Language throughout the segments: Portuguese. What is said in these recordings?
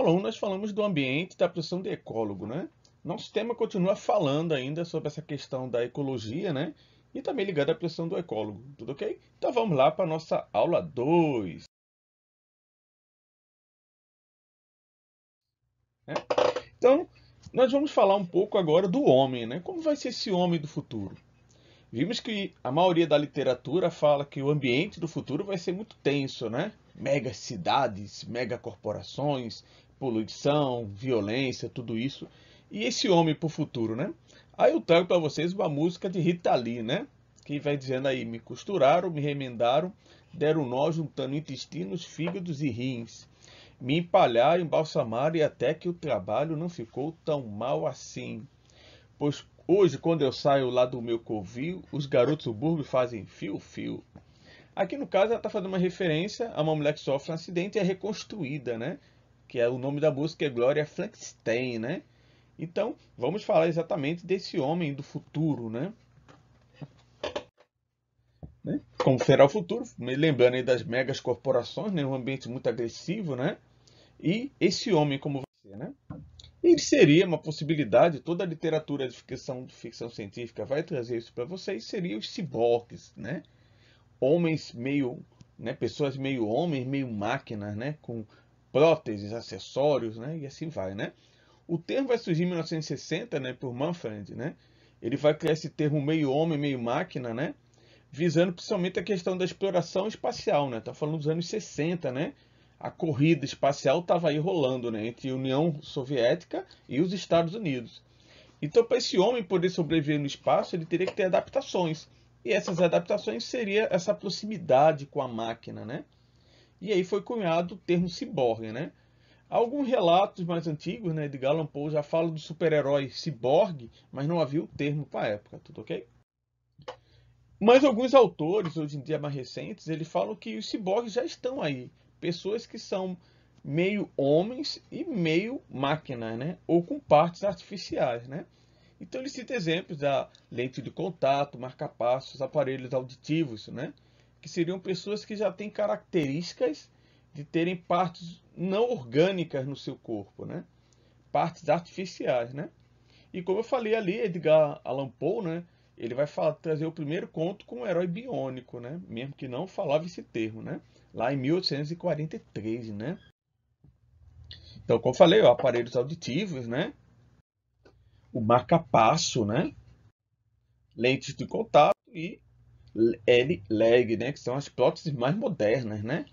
aula 1 nós falamos do ambiente da profissão de ecólogo, né? Nosso tema continua falando ainda sobre essa questão da ecologia, né? E também ligada à profissão do ecólogo, tudo ok? Então vamos lá para a nossa aula 2. É? Né? Então, nós vamos falar um pouco agora do homem, né? Como vai ser esse homem do futuro? Vimos que a maioria da literatura fala que o ambiente do futuro vai ser muito tenso, né? Mega cidades, mega corporações, poluição, violência, tudo isso. E esse homem pro futuro, né? Aí eu trago para vocês uma música de Rita Lee, né? Que vai dizendo aí, me costuraram, me remendaram, deram nó juntando intestinos, fígados e rins. Me empalharam, embalsamaram e até que o trabalho não ficou tão mal assim. Pois hoje, quando eu saio lá do meu covil, os garotos do fazem fio-fio. Aqui no caso, ela está fazendo uma referência a uma mulher que sofre um acidente e é reconstruída, né? que é o nome da música é Gloria Frankenstein, né? Então, vamos falar exatamente desse homem do futuro, né? né? Como será o futuro? Me lembrando aí das megas corporações, né? Um ambiente muito agressivo, né? E esse homem como você, né? Ele seria uma possibilidade, toda a literatura de ficção, ficção científica vai trazer isso para vocês, seria os ciborgues, né? Homens meio, né, pessoas meio homens, meio máquinas, né, com próteses, acessórios, né? E assim vai, né? O termo vai surgir em 1960, né, por Manfred, né? Ele vai criar esse termo meio homem, meio máquina, né? Visando principalmente a questão da exploração espacial, né? Tá falando dos anos 60, né? A corrida espacial estava aí rolando, né, entre a União Soviética e os Estados Unidos. Então, para esse homem poder sobreviver no espaço, ele teria que ter adaptações. E essas adaptações seria essa proximidade com a máquina, né? E aí foi cunhado o termo ciborgue, né? Alguns relatos mais antigos né, de Galan Poe já falam do super-herói ciborgue, mas não havia o termo para a época, tudo ok? Mas alguns autores, hoje em dia mais recentes, eles falam que os ciborgues já estão aí. Pessoas que são meio homens e meio máquinas, né? Ou com partes artificiais, né? Então ele cita exemplos da lente de contato, marca-passos, aparelhos auditivos, né? que seriam pessoas que já têm características de terem partes não orgânicas no seu corpo, né? Partes artificiais, né? E como eu falei ali, Edgar Allan Poe, né? Ele vai falar, trazer o primeiro conto com o um herói biônico, né? Mesmo que não falava esse termo, né? Lá em 1843, né? Então, como eu falei, ó, aparelhos auditivos, né? O marca-passo, né? Lentes de contato e L-Leg, né, que são as próteses mais modernas, né,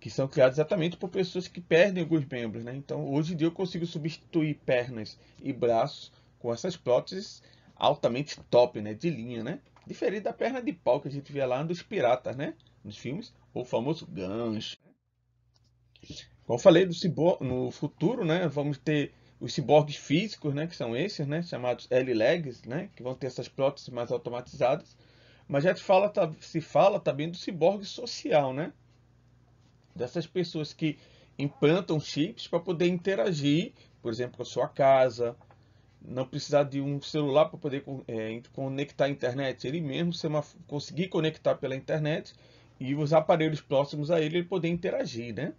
que são criadas exatamente por pessoas que perdem alguns membros, né. Então, hoje em dia eu consigo substituir pernas e braços com essas próteses altamente top, né, de linha, né, diferente da perna de pau que a gente via lá dos piratas, né, nos filmes, ou o famoso gancho. Como eu falei, no futuro, né, vamos ter os ciborgues físicos, né, que são esses, né, chamados L-legs, né, que vão ter essas próteses mais automatizadas, mas já se fala, tá, se fala também do ciborgue social, né? Dessas pessoas que implantam chips para poder interagir, por exemplo, com a sua casa, não precisar de um celular para poder é, conectar à internet, ele mesmo se conseguir conectar pela internet e os aparelhos próximos a ele, ele poder interagir, né?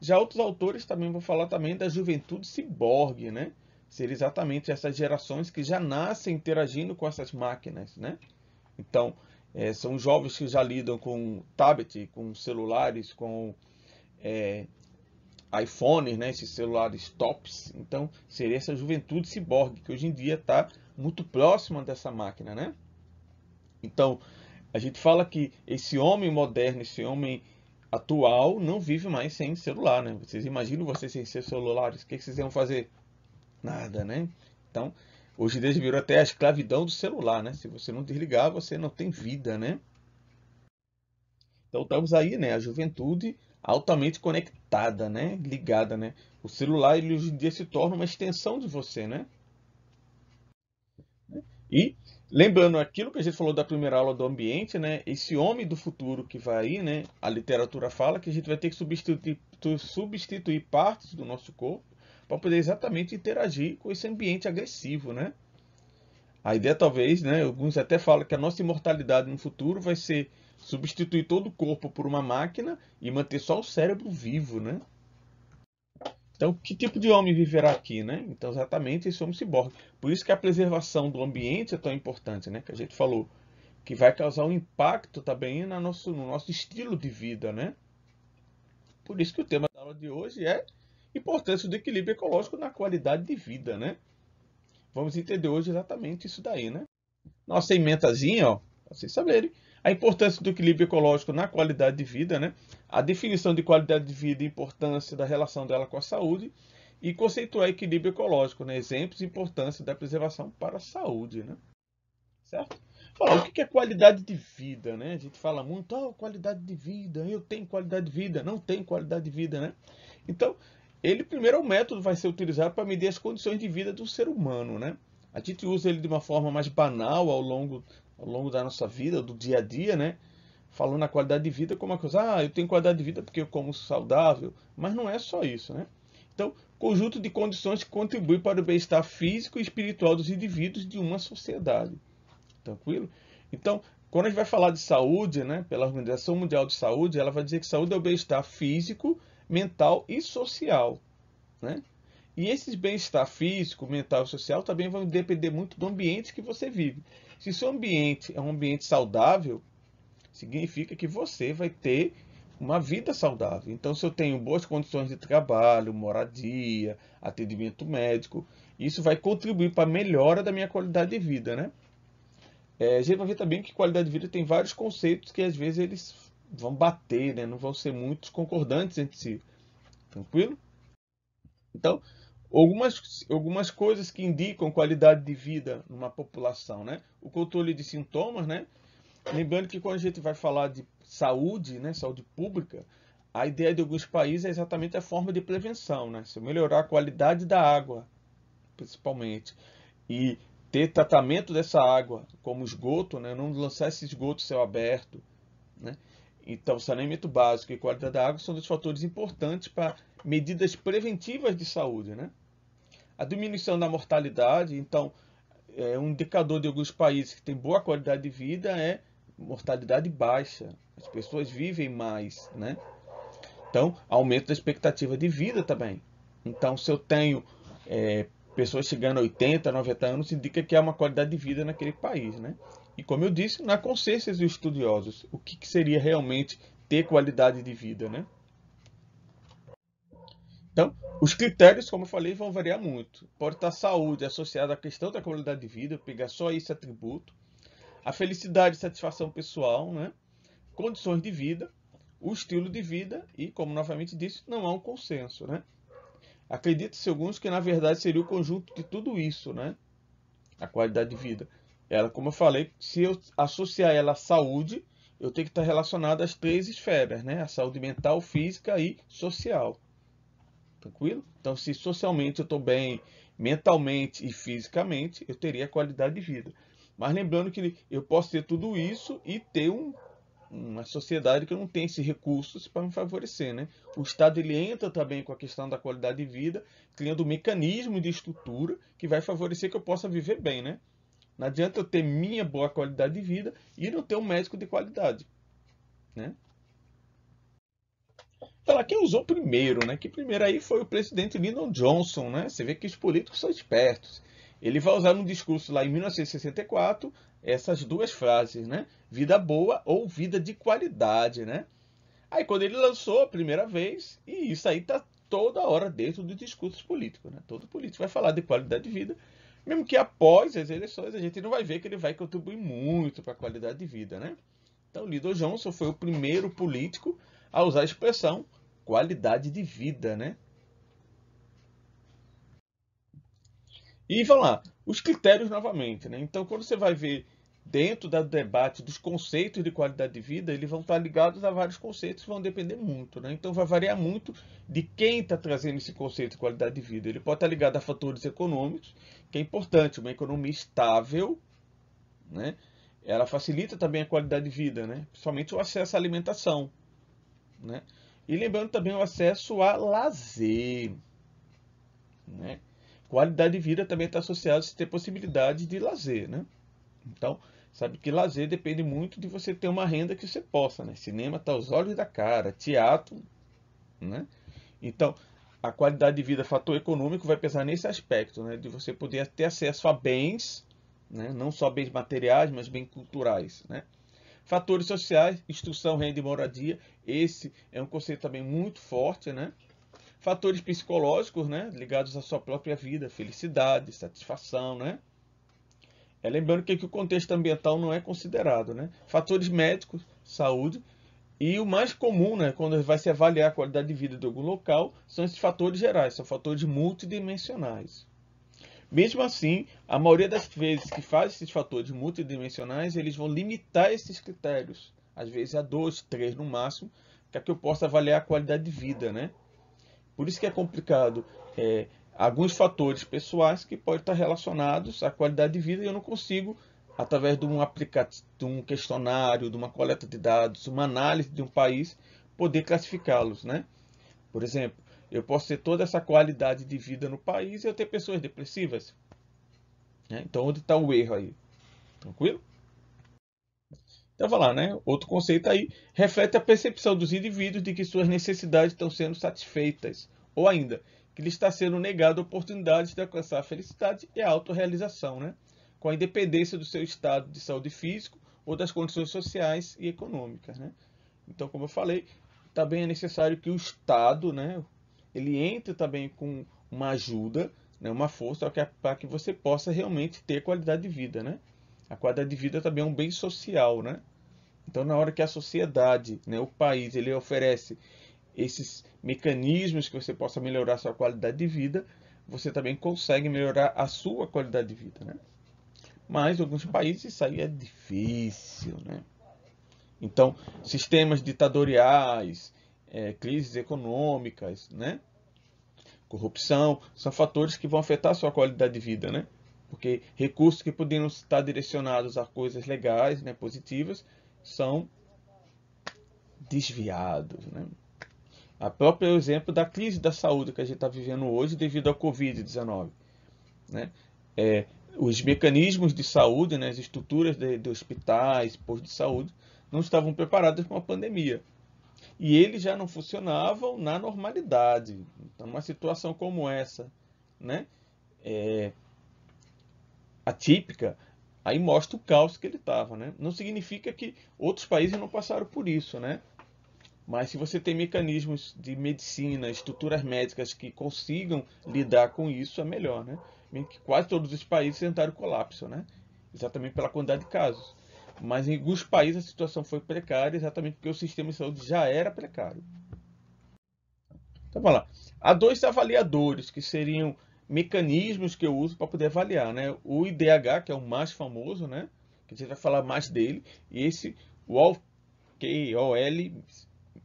Já outros autores também vão falar também da juventude ciborgue, né? Ser exatamente essas gerações que já nascem interagindo com essas máquinas, né? Então, é, são jovens que já lidam com tablet, com celulares, com é, eh, iPhones, né, esses celulares tops. Então, seria essa juventude ciborgue que hoje em dia está muito próxima dessa máquina, né? Então, a gente fala que esse homem moderno, esse homem atual, não vive mais sem celular, né? Vocês imaginam vocês sem seus celulares, o que vocês iam fazer? Nada, né? Então, Hoje em dia virou até a escravidão do celular, né? Se você não desligar, você não tem vida, né? Então estamos aí, né? A juventude altamente conectada, né? Ligada, né? O celular ele hoje em dia se torna uma extensão de você, né? E lembrando aquilo que a gente falou da primeira aula do ambiente, né? Esse homem do futuro que vai aí, né? A literatura fala que a gente vai ter que substituir, substituir partes do nosso corpo para poder exatamente interagir com esse ambiente agressivo, né? A ideia talvez, né, alguns até falam que a nossa imortalidade no futuro vai ser substituir todo o corpo por uma máquina e manter só o cérebro vivo, né? Então, que tipo de homem viverá aqui, né? Então, exatamente, esse homem ciborgue. Por isso que a preservação do ambiente é tão importante, né? Que a gente falou que vai causar um impacto também no nosso, no nosso estilo de vida, né? Por isso que o tema da aula de hoje é importância do equilíbrio ecológico na qualidade de vida, né? Vamos entender hoje exatamente isso daí, né? Nossa ementazinha, ó, pra vocês saberem. A importância do equilíbrio ecológico na qualidade de vida, né? A definição de qualidade de vida e importância da relação dela com a saúde. E conceituar equilíbrio ecológico, né? Exemplos e importância da preservação para a saúde, né? Certo? Falar o que é qualidade de vida, né? A gente fala muito, ó, oh, ah, qualidade de vida, eu tenho qualidade de vida, não tenho qualidade de vida, né? Então, ele primeiro é o método vai ser utilizado para medir as condições de vida do ser humano, né? A gente usa ele de uma forma mais banal ao longo, ao longo da nossa vida, do dia a dia, né? Falando na qualidade de vida como uma coisa, ah, eu tenho qualidade de vida porque eu como saudável, mas não é só isso, né? Então, conjunto de condições que contribui para o bem-estar físico e espiritual dos indivíduos de uma sociedade. Tranquilo? Então, quando a gente vai falar de saúde, né, pela Organização Mundial de Saúde, ela vai dizer que saúde é o bem-estar físico, mental e social. Né? E esses bem-estar físico, mental e social também vão depender muito do ambiente que você vive. Se seu ambiente é um ambiente saudável, significa que você vai ter uma vida saudável. Então, se eu tenho boas condições de trabalho, moradia, atendimento médico, isso vai contribuir para a melhora da minha qualidade de vida, né? É, a gente vai ver também que qualidade de vida tem vários conceitos que às vezes eles vão bater, né? Não vão ser muitos concordantes entre si. Tranquilo? Então, algumas, algumas coisas que indicam qualidade de vida numa população, né? O controle de sintomas, né? Lembrando que quando a gente vai falar de saúde, né, saúde pública, a ideia de alguns países é exatamente a forma de prevenção, né? Se melhorar a qualidade da água, principalmente, e ter tratamento dessa água como esgoto, né? Não lançar esse esgoto céu aberto, né? Então, saneamento básico e qualidade da água são dois fatores importantes para medidas preventivas de saúde. Né? A diminuição da mortalidade, então, é um indicador de alguns países que têm boa qualidade de vida é mortalidade baixa. As pessoas vivem mais, né? Então, aumento da expectativa de vida também. Então, se eu tenho é, pessoas chegando a 80, 90 anos, indica que há uma qualidade de vida naquele país, né? E como eu disse, na consciência dos estudiosos, o que, que seria realmente ter qualidade de vida, né? Então, os critérios, como eu falei, vão variar muito. Pode estar saúde associada à questão da qualidade de vida, pegar só esse atributo. A felicidade e satisfação pessoal, né? Condições de vida, o estilo de vida e, como novamente disse, não há um consenso, né? Acredita-se alguns que, na verdade, seria o conjunto de tudo isso, né? A qualidade de vida. Ela, como eu falei, se eu associar ela à saúde, eu tenho que estar relacionado às três esferas, né? A saúde mental, física e social. Tranquilo? Então, se socialmente eu estou bem, mentalmente e fisicamente, eu teria qualidade de vida. Mas lembrando que eu posso ter tudo isso e ter um, uma sociedade que não tem esses recursos para me favorecer. Né? O Estado ele entra também com a questão da qualidade de vida, criando um mecanismo de estrutura que vai favorecer que eu possa viver bem. Né? Não adianta eu ter minha boa qualidade de vida e não ter um médico de qualidade, né? Fala, então, quem usou primeiro, né? Que primeiro aí foi o presidente Lyndon Johnson, né? Você vê que os políticos são espertos. Ele vai usar num discurso lá em 1964 essas duas frases, né? Vida boa ou vida de qualidade, né? Aí quando ele lançou a primeira vez, e isso aí tá toda hora dentro dos discursos políticos, né? Todo político vai falar de qualidade de vida mesmo que após as eleições a gente não vai ver que ele vai contribuir muito para a qualidade de vida, né? Então, Lido Johnson foi o primeiro político a usar a expressão qualidade de vida, né? E vamos lá, os critérios novamente, né? Então, quando você vai ver dentro do debate dos conceitos de qualidade de vida, eles vão estar ligados a vários conceitos, vão depender muito. Né? Então, vai variar muito de quem está trazendo esse conceito de qualidade de vida. Ele pode estar ligado a fatores econômicos, que é importante, uma economia estável, né? ela facilita também a qualidade de vida, né? principalmente o acesso à alimentação. Né? E lembrando também o acesso a lazer. Né? Qualidade de vida também está associada a ter possibilidade de lazer. Né? Então, Sabe que lazer depende muito de você ter uma renda que você possa, né? Cinema tá aos olhos da cara, teatro, né? Então, a qualidade de vida, fator econômico, vai pesar nesse aspecto, né? De você poder ter acesso a bens, né? Não só bens materiais, mas bens culturais, né? Fatores sociais, instrução, renda e moradia. Esse é um conceito também muito forte, né? Fatores psicológicos, né? Ligados à sua própria vida, felicidade, satisfação, né? É lembrando que aqui o contexto ambiental não é considerado, né? Fatores médicos, saúde e o mais comum, né, quando vai se avaliar a qualidade de vida de algum local, são esses fatores gerais, são fatores multidimensionais. Mesmo assim, a maioria das vezes que faz esses fatores multidimensionais, eles vão limitar esses critérios, às vezes a dois, três no máximo, para que eu possa avaliar a qualidade de vida, né? Por isso que é complicado é, alguns fatores pessoais que podem estar relacionados à qualidade de vida e eu não consigo, através de um, aplicativo, de um questionário, de uma coleta de dados, uma análise de um país, poder classificá-los. Né? Por exemplo, eu posso ter toda essa qualidade de vida no país e eu ter pessoas depressivas. Né? Então, onde está o erro aí? Tranquilo? Então, vai lá, né? Outro conceito aí reflete a percepção dos indivíduos de que suas necessidades estão sendo satisfeitas. Ou ainda, que lhe está sendo negada oportunidades de alcançar a felicidade e a autorrealização, né? com a independência do seu estado de saúde físico ou das condições sociais e econômicas. Né? Então, como eu falei, também é necessário que o Estado né, ele entre também com uma ajuda, né, uma força é para que você possa realmente ter qualidade de vida. Né? A qualidade de vida também é um bem social. Né? Então, na hora que a sociedade, né, o país, ele oferece esses mecanismos que você possa melhorar a sua qualidade de vida, você também consegue melhorar a sua qualidade de vida, né? Mas em alguns países isso aí é difícil, né? Então, sistemas ditatoriais, é, crises econômicas, né? Corrupção, são fatores que vão afetar a sua qualidade de vida, né? Porque recursos que poderiam estar direcionados a coisas legais, né, positivas, são desviados, né? A própria exemplo da crise da saúde que a gente está vivendo hoje devido à Covid-19. Né? É, os mecanismos de saúde, né, as estruturas de, de hospitais, postos de saúde, não estavam preparados para uma pandemia. E eles já não funcionavam na normalidade. Então, uma situação como essa, né, é, atípica, aí mostra o caos que ele estava. Né? Não significa que outros países não passaram por isso, né? Mas se você tem mecanismos de medicina, estruturas médicas que consigam lidar com isso, é melhor, né? quase todos os países tentaram colapso, né? Exatamente pela quantidade de casos. Mas em alguns países a situação foi precária exatamente porque o sistema de saúde já era precário. Então vamos lá. Há dois avaliadores que seriam mecanismos que eu uso para poder avaliar, né? O IDH, que é o mais famoso, né? Que a gente vai falar mais dele, e esse o OKOL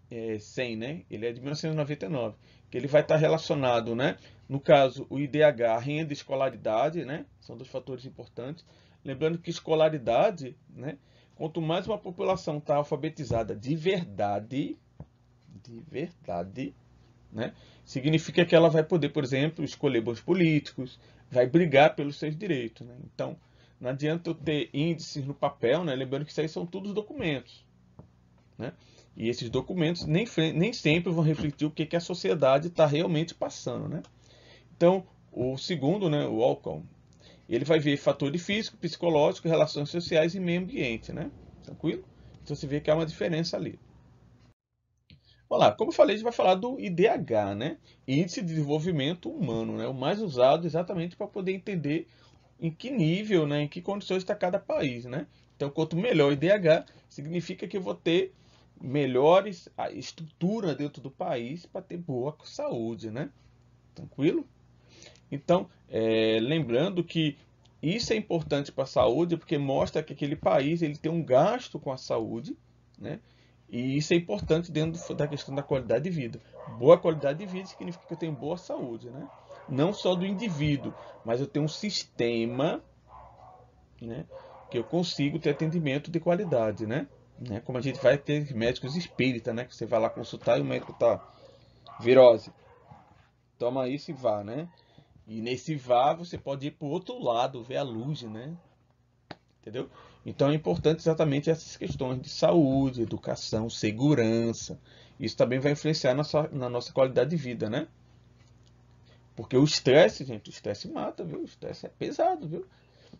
é, 100, né? Ele é de 1999, que ele vai estar relacionado, né? No caso, o IDH, renda e escolaridade, né? São dois fatores importantes. Lembrando que escolaridade, né? Quanto mais uma população está alfabetizada de verdade, de verdade, né? Significa que ela vai poder, por exemplo, escolher bons políticos, vai brigar pelos seus direitos, né? Então, não adianta eu ter índices no papel, né? Lembrando que isso aí são todos documentos, né? E esses documentos nem, nem sempre vão refletir o que, que a sociedade está realmente passando. Né? Então, o segundo, né, o Alcon, ele vai ver fatores físico psicológico relações sociais e meio ambiente. Né? Tranquilo? Então, você vê que há uma diferença ali. Olá, como eu falei, a gente vai falar do IDH, né? Índice de Desenvolvimento Humano, né? O mais usado exatamente para poder entender em que nível, né? Em que condições está cada país, né? Então, quanto melhor o IDH, significa que eu vou ter melhores a estrutura dentro do país para ter boa saúde, né? Tranquilo? Então, é, lembrando que isso é importante para a saúde porque mostra que aquele país ele tem um gasto com a saúde, né? E isso é importante dentro da questão da qualidade de vida. Boa qualidade de vida significa que eu tenho boa saúde, né? Não só do indivíduo, mas eu tenho um sistema, né? Que eu consigo ter atendimento de qualidade, né? Né? Como a gente vai ter médicos espírita, né? Que você vai lá consultar e o médico tá virose. Toma isso e vá, né? E nesse vá você pode ir para o outro lado, ver a luz, né? Entendeu? Então é importante exatamente essas questões de saúde, educação, segurança. Isso também vai influenciar na, sua, na nossa qualidade de vida, né? Porque o estresse, gente, o estresse mata, viu? O estresse é pesado, viu? Se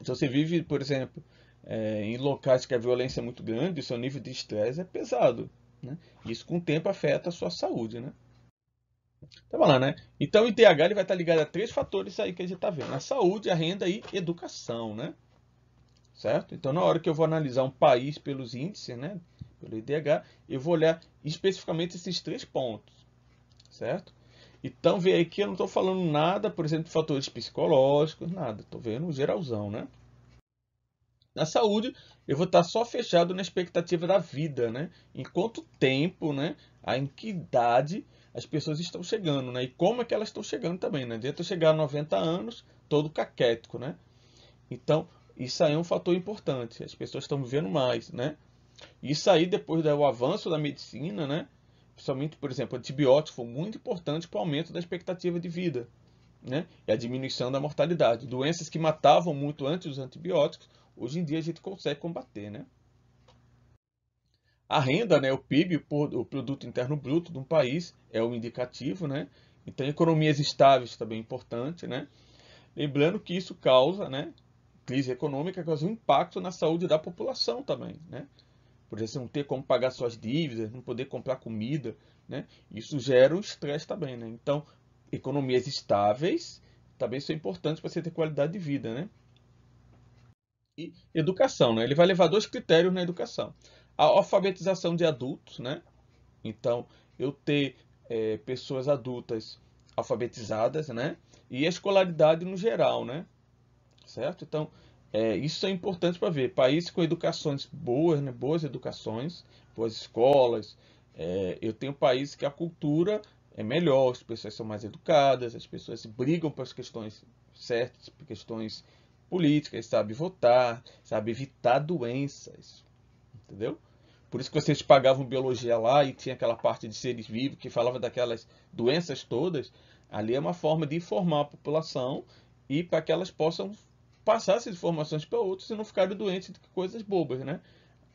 então, você vive, por exemplo, é, em locais que a violência é muito grande, o seu nível de estresse é pesado. Né? Isso com o tempo afeta a sua saúde. Né? Tá lá, né? Então o ITH ele vai estar tá ligado a três fatores aí que a gente está vendo: a saúde, a renda e educação. Né? Certo? Então, na hora que eu vou analisar um país pelos índices, né? pelo IDH, eu vou olhar especificamente esses três pontos. Certo? Então, vê aí que eu não estou falando nada, por exemplo, de fatores psicológicos, nada. Estou vendo um geralzão, né? Na saúde, eu vou estar só fechado na expectativa da vida, né? Em quanto tempo, né? Em que idade as pessoas estão chegando, né? E como é que elas estão chegando também, né? Adianta eu chegar a 90 anos todo caquético, né? Então, isso aí é um fator importante. As pessoas estão vivendo mais, né? Isso aí, depois do avanço da medicina, né? Principalmente, por exemplo, antibiótico foi muito importante para o aumento da expectativa de vida, né? E a diminuição da mortalidade. Doenças que matavam muito antes dos antibióticos hoje em dia a gente consegue combater, né? A renda, né, o PIB, o produto interno bruto de um país é o um indicativo, né? Então, economias estáveis também é importante, né? Lembrando que isso causa, né, crise econômica causa um impacto na saúde da população também, né? Por exemplo, não ter como pagar suas dívidas, não poder comprar comida, né? Isso gera um estresse também, né? Então, economias estáveis também são importantes para você ter qualidade de vida, né? e educação. Né? Ele vai levar dois critérios na educação. A alfabetização de adultos, né? então eu ter é, pessoas adultas alfabetizadas, né? e a escolaridade no geral, né? certo? Então, é, isso é importante para ver. Países com educações boas, né? boas educações, boas escolas. É, eu tenho países que a cultura é melhor, as pessoas são mais educadas, as pessoas brigam para as questões certas, questões políticas, sabe votar, sabe evitar doenças, entendeu? Por isso que vocês pagavam biologia lá e tinha aquela parte de seres vivos que falava daquelas doenças todas. Ali é uma forma de informar a população e para que elas possam passar essas informações para outros e não ficarem doentes de coisas bobas, né?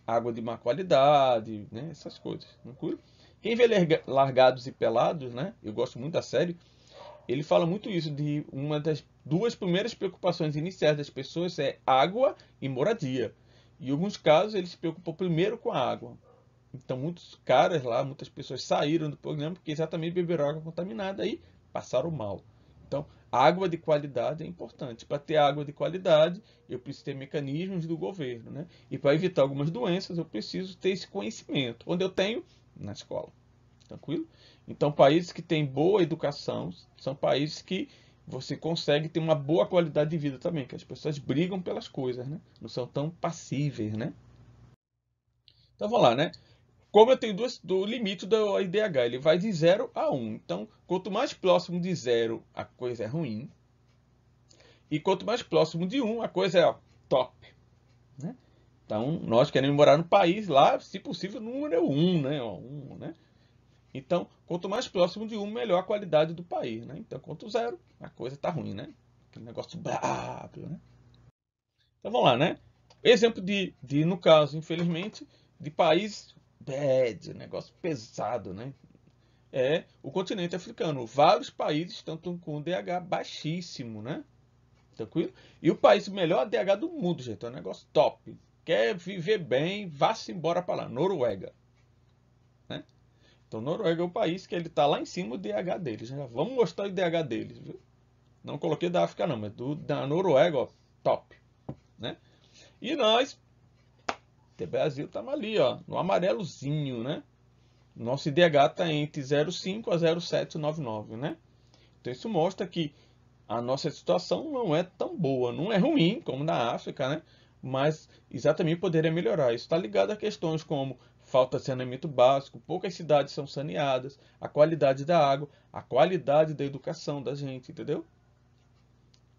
Água de má qualidade, né? Essas coisas, não cura? Quem vê largados e pelados, né? Eu gosto muito da série ele fala muito isso de uma das duas primeiras preocupações iniciais das pessoas é água e moradia. Em alguns casos, ele se preocupou primeiro com a água. Então, muitos caras lá, muitas pessoas saíram do programa porque exatamente beberam água contaminada e passaram mal. Então, água de qualidade é importante. Para ter água de qualidade, eu preciso ter mecanismos do governo. Né? E para evitar algumas doenças, eu preciso ter esse conhecimento. Onde eu tenho? Na escola. Tranquilo? Então, países que têm boa educação são países que você consegue ter uma boa qualidade de vida também, que as pessoas brigam pelas coisas, né? Não são tão passíveis, né? Então, vamos lá, né? Como eu tenho duas, do limite do IDH, ele vai de 0 a 1. Um. Então, quanto mais próximo de 0, a coisa é ruim. E quanto mais próximo de 1, um, a coisa é ó, top. Né? Então, nós queremos morar no país lá, se possível, número 1, um, né? um, né? Então, quanto mais próximo de 1, um, melhor a qualidade do país. Né? Então, quanto zero, a coisa está ruim, né? Aquele negócio brabo, né? Então, vamos lá, né? Exemplo de, de, no caso, infelizmente, de país bad, negócio pesado, né? É o continente africano. Vários países estão com DH baixíssimo, né? Tranquilo? E o país melhor DH do mundo, gente. É um negócio top. Quer viver bem, vá-se embora para lá. Noruega. Então, Noruega é o país que ele está lá em cima do IDH deles. Né? Vamos mostrar o IDH deles. Viu? Não coloquei da África, não, mas do, da Noruega, ó, top. Né? E nós, o Brasil estamos tá ali, ó, no amarelozinho, né? Nosso IDH está entre 0,5 a 0,799, né? Então, isso mostra que a nossa situação não é tão boa. Não é ruim, como na África, né? mas exatamente poderia melhorar. Isso está ligado a questões como falta saneamento básico, poucas cidades são saneadas, a qualidade da água, a qualidade da educação da gente, entendeu?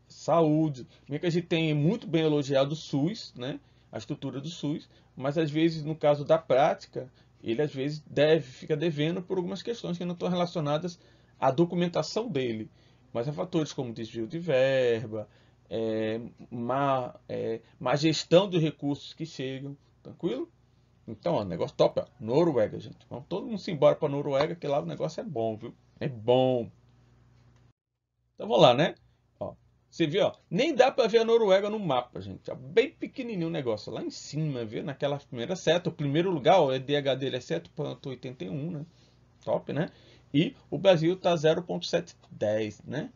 Saúde. Bem que a gente tem muito bem elogiado o SUS, né? A estrutura do SUS, mas às vezes, no caso da prática, ele às vezes deve, fica devendo por algumas questões que não estão relacionadas à documentação dele, mas há fatores como desvio de verba, é, má, é, má gestão dos recursos que chegam, tranquilo? Então, ó, negócio top, ó. Noruega, gente. Vamos todo mundo se embora pra Noruega, que lá o negócio é bom, viu? É bom. Então, vamos lá, né? Ó, você viu, ó, nem dá pra ver a Noruega no mapa, gente. É bem pequenininho o negócio. Lá em cima, viu? Naquela primeira seta. O primeiro lugar, ó, o DH dele é 7.81, né? Top, né? E o Brasil tá 0.710, né?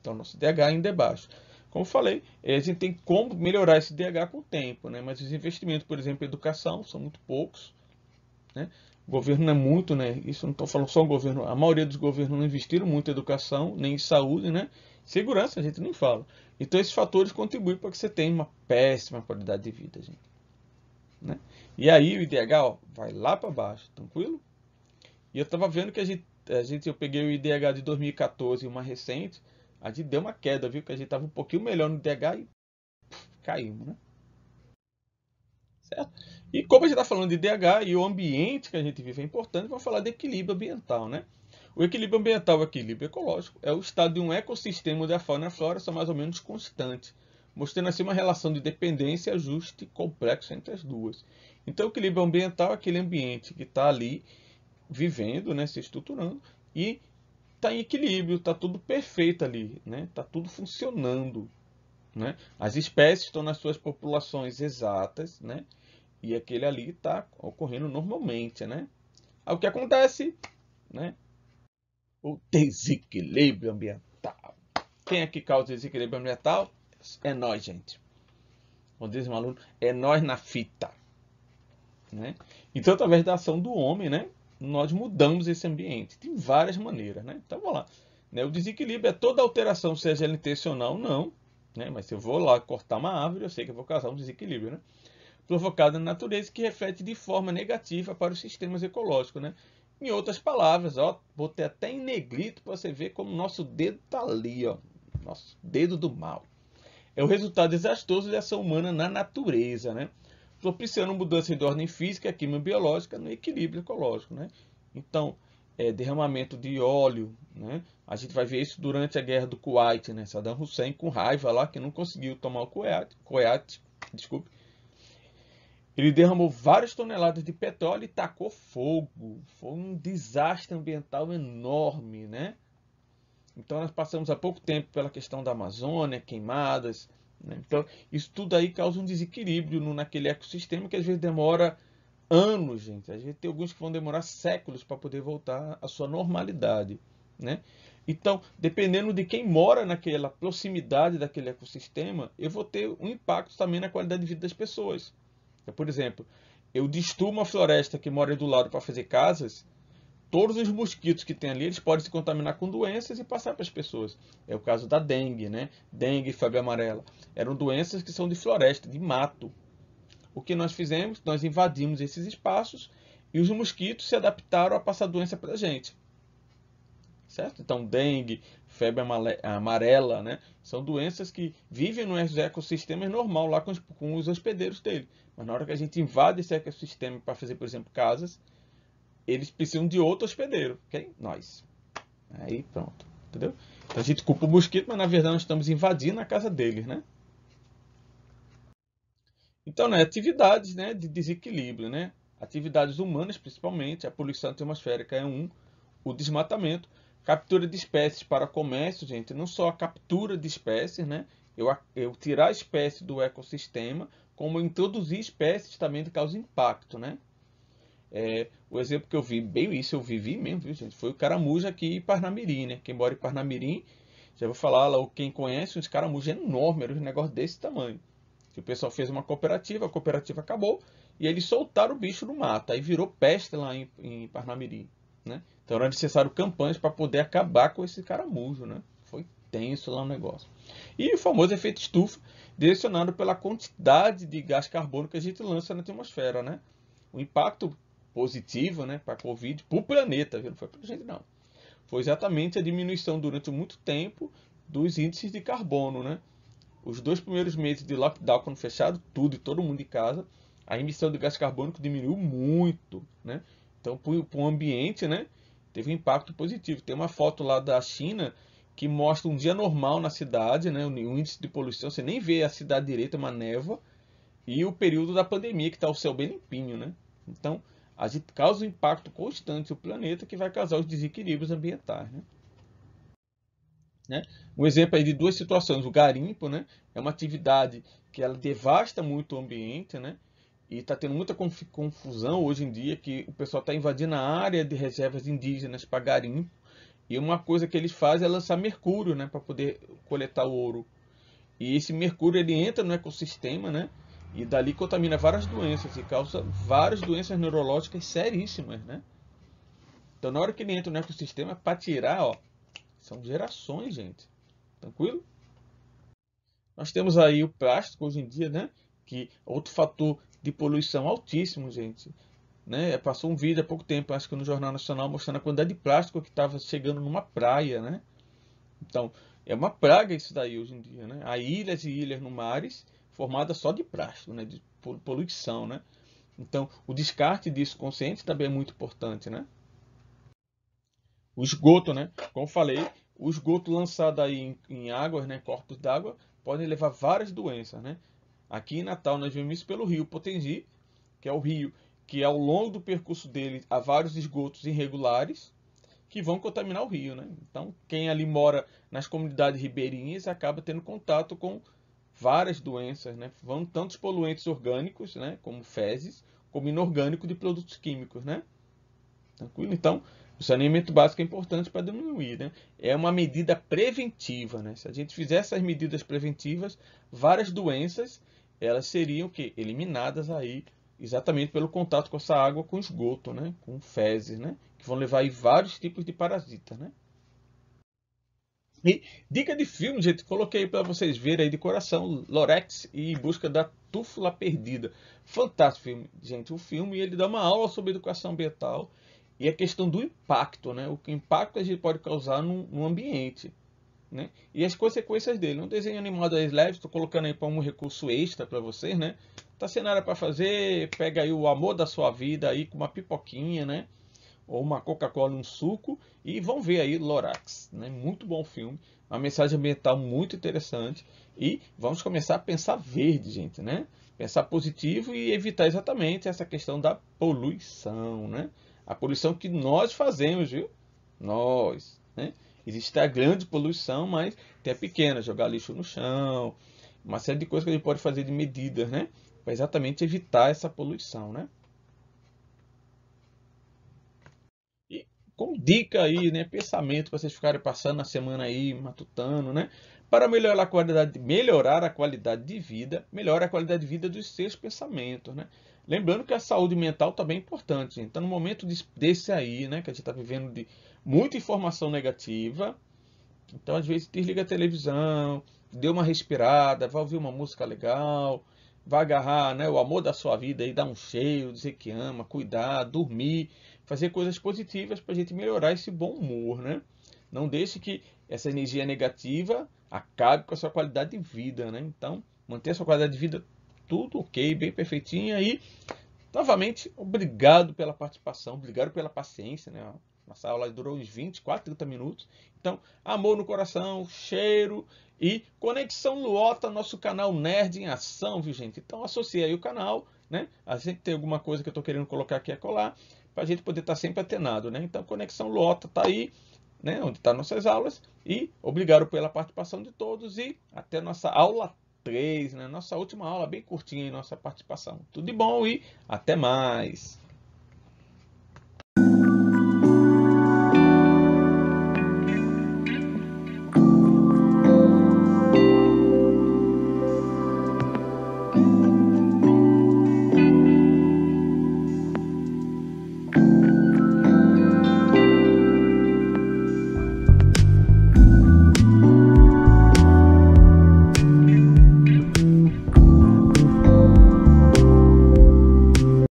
Então, nosso DH ainda é baixo. Como falei, eh, a gente tem como melhorar esse DH com o tempo, né? mas os investimentos, por exemplo, em educação, são muito poucos. Né? O governo não é muito, né? isso não estou falando só o governo, a maioria dos governos não investiram muito em educação, nem em saúde, né? segurança a gente nem fala. Então esses fatores contribuem para que você tenha uma péssima qualidade de vida, gente. Né? E aí o IDH ó, vai lá para baixo, tranquilo? E eu estava vendo que a gente, a gente, eu peguei o IDH de 2014 e uma recente, a gente deu uma queda, viu? Que a gente tava um pouquinho melhor no DH e caiu caímos, né? Certo? E como a gente está falando de DH e o ambiente que a gente vive é importante, vamos falar de equilíbrio ambiental, né? O equilíbrio ambiental, o equilíbrio ecológico, é o estado de um ecossistema onde a fauna e a flora são mais ou menos constantes, mostrando assim uma relação de dependência, ajuste complexo entre as duas. Então, o equilíbrio ambiental é aquele ambiente que está ali vivendo, né, se estruturando, e está em equilíbrio, está tudo perfeito ali, né? Está tudo funcionando, né? As espécies estão nas suas populações exatas, né? E aquele ali está ocorrendo normalmente, né? Aí o que acontece, né? O desequilíbrio ambiental. Quem é que causa desequilíbrio ambiental? É nós, gente. Como diz o aluno, é nós na fita, né? Então, através da ação do homem, né? nós mudamos esse ambiente. Tem várias maneiras, né? Então vamos lá. Né, o desequilíbrio é toda alteração, seja ela intencional ou não, né? Mas se eu vou lá cortar uma árvore, eu sei que eu vou causar um desequilíbrio, né? Provocado na natureza que reflete de forma negativa para os sistemas ecológicos, né? Em outras palavras, ó, botei até em negrito para você ver como nosso dedo tá ali, ó. Nosso dedo do mal. É o resultado desastroso da ação humana na natureza, né? propiciando mudanças de ordem física, biológica, no equilíbrio ecológico. Né? Então, é, derramamento de óleo, né? a gente vai ver isso durante a guerra do Kuwait, né? Saddam Hussein com raiva lá, que não conseguiu tomar o Kuwait, Kuwait desculpe, ele derramou várias toneladas de petróleo e tacou fogo. Foi um desastre ambiental enorme, né? Então nós passamos há pouco tempo pela questão da Amazônia, queimadas, né? Então, isso tudo aí causa um desequilíbrio no, naquele ecossistema que às vezes demora anos, gente. Às vezes tem alguns que vão demorar séculos para poder voltar à sua normalidade. Né? Então, dependendo de quem mora naquela proximidade daquele ecossistema, eu vou ter um impacto também na qualidade de vida das pessoas. Então, por exemplo, eu destruo uma floresta que mora do lado para fazer casas, todos os mosquitos que tem ali, eles podem se contaminar com doenças e passar para as pessoas. É o caso da dengue, né? Dengue, e febre amarela. Eram doenças que são de floresta, de mato. O que nós fizemos? Nós invadimos esses espaços e os mosquitos se adaptaram a passar doença para a gente. Certo? Então, dengue, febre amarela, né? São doenças que vivem nos ecossistemas normal lá com os, com os hospedeiros dele. Mas na hora que a gente invade esse ecossistema para fazer, por exemplo, casas, eles precisam de outro hospedeiro, ok? Nós. Aí pronto, entendeu? Então a gente culpa o mosquito, mas na verdade nós estamos invadindo a casa deles, né? Então, né, atividades né, de desequilíbrio, né? Atividades humanas, principalmente, a poluição atmosférica é um, o desmatamento, captura de espécies para comércio, gente, não só a captura de espécies, né? Eu, eu tirar espécies espécie do ecossistema, como introduzir espécies também que causam impacto, né? É, o exemplo que eu vi, bem isso, eu vivi mesmo, viu, gente? Foi o Caramuja aqui em Parnamirim, né? Quem mora em Parnamirim, já vou falar lá, quem conhece, uns caramujos é enorme, era um negócio desse tamanho. Que o pessoal fez uma cooperativa, a cooperativa acabou, e eles soltaram o bicho no mato. Aí virou peste lá em, em Parnamirim, né? Então era necessário campanhas para poder acabar com esse caramujo, né? Foi tenso lá o negócio. E o famoso efeito estufa, direcionado pela quantidade de gás carbônico que a gente lança na atmosfera, né? O impacto positivo né, para a Covid, para o planeta, viu? não foi para a gente não. Foi exatamente a diminuição durante muito tempo dos índices de carbono. Né? Os dois primeiros meses de lockdown, quando fechado tudo e todo mundo em casa, a emissão de gás carbônico diminuiu muito. Né? Então, para o ambiente, né, teve um impacto positivo. Tem uma foto lá da China que mostra um dia normal na cidade, né, o índice de poluição, você nem vê a cidade direita, uma névoa, e o período da pandemia, que está o céu bem limpinho. Né? Então, a gente causa um impacto constante no planeta que vai causar os desequilíbrios ambientais. Né? Né? Um exemplo aí de duas situações, o garimpo né? é uma atividade que ela devasta muito o ambiente né? e está tendo muita confusão hoje em dia que o pessoal está invadindo a área de reservas indígenas para garimpo e uma coisa que eles fazem é lançar mercúrio né? para poder coletar o ouro. E esse mercúrio ele entra no ecossistema né? E dali contamina várias doenças e causa várias doenças neurológicas seríssimas, né? Então, na hora que ele entra no ecossistema, para tirar, ó, são gerações, gente. Tranquilo? Nós temos aí o plástico hoje em dia, né? Que é outro fator de poluição altíssimo, gente. Né? Passou um vídeo há pouco tempo, acho que no Jornal Nacional, mostrando a quantidade de plástico que estava chegando numa praia, né? Então, é uma praga isso daí hoje em dia, né? Há ilhas e ilhas no mares formada só de plástico, né? de poluição. Né? Então, o descarte disso consciente também é muito importante. Né? O esgoto, né? como falei, o esgoto lançado aí em, em águas, né? corpos d'água, pode levar várias doenças. Né? Aqui em Natal, nós vemos isso pelo rio Potengi, que é o rio que ao longo do percurso dele há vários esgotos irregulares que vão contaminar o rio. Né? Então, quem ali mora nas comunidades ribeirinhas acaba tendo contato com várias doenças, né? Vão tantos poluentes orgânicos, né? Como fezes, como inorgânico de produtos químicos, né? Tranquilo? Então, o saneamento básico é importante para diminuir, né? É uma medida preventiva, né? Se a gente fizer essas medidas preventivas, várias doenças, elas seriam que eliminadas aí exatamente pelo contato com essa água com esgoto, né? Com fezes, né? Que vão levar aí vários tipos de parasitas, né? E dica de filme, gente, coloquei para vocês verem aí de coração, Lorex e Busca da Túfula Perdida. Fantástico filme, gente. O filme ele dá uma aula sobre educação ambiental e a questão do impacto, né? O impacto a gente pode causar no, no ambiente, né? E as consequências dele. Um desenho animado às leve, estou colocando aí para um recurso extra para vocês, né? Tá sem nada para fazer, pega aí o amor da sua vida aí com uma pipoquinha, né? ou uma Coca-Cola, um suco, e vão ver aí Lorax. Né? Muito bom filme, uma mensagem ambiental muito interessante. E vamos começar a pensar verde, gente, né? Pensar positivo e evitar exatamente essa questão da poluição, né? A poluição que nós fazemos, viu? Nós, né? Existe a grande poluição, mas tem a é pequena, jogar lixo no chão, uma série de coisas que a gente pode fazer de medidas, né? Para exatamente evitar essa poluição, né? como dica aí, né? Pensamento para vocês ficarem passando a semana aí, matutando, né? Para melhorar a qualidade, melhorar a qualidade de vida, melhora a qualidade de vida dos seus pensamentos, né? Lembrando que a saúde mental também é importante, gente. Então, no momento desse aí, né, que a gente está vivendo de muita informação negativa, então às vezes desliga a televisão, dê uma respirada, vai ouvir uma música legal, vai agarrar né, o amor da sua vida e dar um cheio, dizer que ama, cuidar, dormir fazer coisas positivas para a gente melhorar esse bom humor, né? Não deixe que essa energia negativa acabe com a sua qualidade de vida, né? Então, manter a sua qualidade de vida tudo ok, bem perfeitinha e novamente obrigado pela participação, obrigado pela paciência, né? Nossa aula durou uns 24, 30 minutos. Então, amor no coração, cheiro e conexão Luota, nosso canal Nerd em Ação, viu, gente? Então, associe aí o canal, né? A gente tem alguma coisa que eu tô querendo colocar aqui a colar para a gente poder estar tá sempre atenado. Né? Então, Conexão Lota está aí, né, onde estão tá nossas aulas. E obrigado pela participação de todos e até nossa aula 3, né? nossa última aula bem curtinha nossa participação. Tudo de bom e até mais!